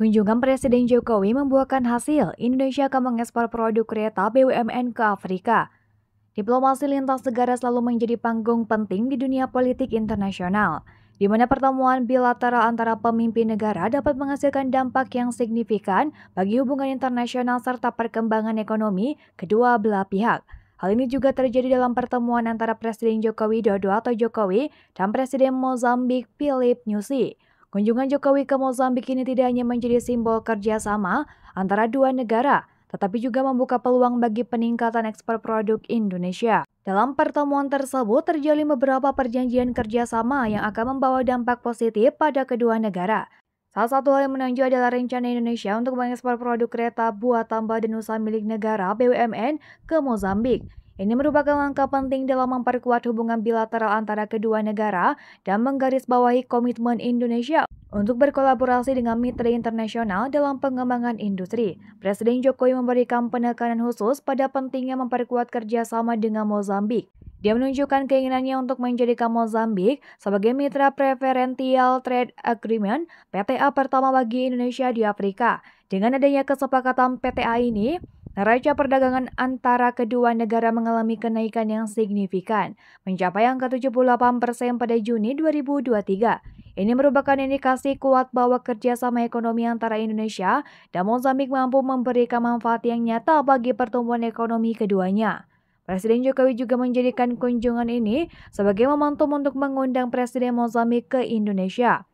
Kunjungan Presiden Jokowi membuahkan hasil Indonesia akan mengekspor produk kereta BUMN ke Afrika. Diplomasi lintas negara selalu menjadi panggung penting di dunia politik internasional, di mana pertemuan bilateral antara pemimpin negara dapat menghasilkan dampak yang signifikan bagi hubungan internasional serta perkembangan ekonomi kedua belah pihak. Hal ini juga terjadi dalam pertemuan antara Presiden Jokowi Dodo atau Jokowi dan Presiden Mozambik Philip Nyusi. Kunjungan Jokowi ke Mozambik ini tidak hanya menjadi simbol kerjasama antara dua negara, tetapi juga membuka peluang bagi peningkatan ekspor produk Indonesia. Dalam pertemuan tersebut terjalin beberapa perjanjian kerjasama yang akan membawa dampak positif pada kedua negara. Salah satu hal yang menonjol adalah rencana Indonesia untuk mengekspor produk kereta tambah badan usaha milik negara BUMN ke Mozambik. Ini merupakan langkah penting dalam memperkuat hubungan bilateral antara kedua negara dan menggarisbawahi komitmen Indonesia untuk berkolaborasi dengan mitra internasional dalam pengembangan industri. Presiden Jokowi memberikan penekanan khusus pada pentingnya memperkuat kerjasama dengan Mozambik. Dia menunjukkan keinginannya untuk menjadikan Mozambik sebagai mitra preferential trade agreement PTA pertama bagi Indonesia di Afrika. Dengan adanya kesepakatan PTA ini, Neraca perdagangan antara kedua negara mengalami kenaikan yang signifikan, mencapai angka 78 persen pada Juni 2023. Ini merupakan indikasi kuat bahwa kerjasama ekonomi antara Indonesia dan Mozambik mampu memberikan manfaat yang nyata bagi pertumbuhan ekonomi keduanya. Presiden Jokowi juga menjadikan kunjungan ini sebagai momentum untuk mengundang Presiden Mozambik ke Indonesia.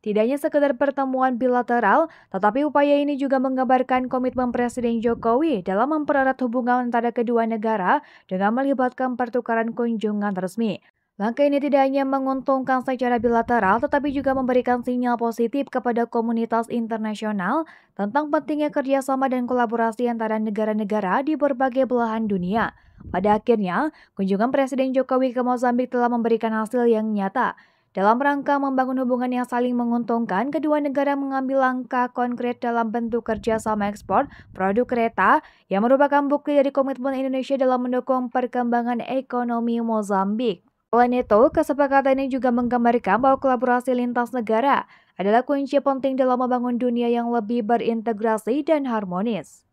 Tidak hanya sekedar pertemuan bilateral, tetapi upaya ini juga menggambarkan komitmen Presiden Jokowi dalam mempererat hubungan antara kedua negara dengan melibatkan pertukaran kunjungan resmi. Langkah ini tidak hanya menguntungkan secara bilateral, tetapi juga memberikan sinyal positif kepada komunitas internasional tentang pentingnya kerjasama dan kolaborasi antara negara-negara di berbagai belahan dunia. Pada akhirnya, kunjungan Presiden Jokowi ke Mozambik telah memberikan hasil yang nyata, dalam rangka membangun hubungan yang saling menguntungkan, kedua negara mengambil langkah konkret dalam bentuk kerjasama ekspor produk kereta yang merupakan bukti dari komitmen Indonesia dalam mendukung perkembangan ekonomi Mozambik. Selain itu, kesepakatan ini juga menggambarkan bahwa kolaborasi lintas negara adalah kunci penting dalam membangun dunia yang lebih berintegrasi dan harmonis.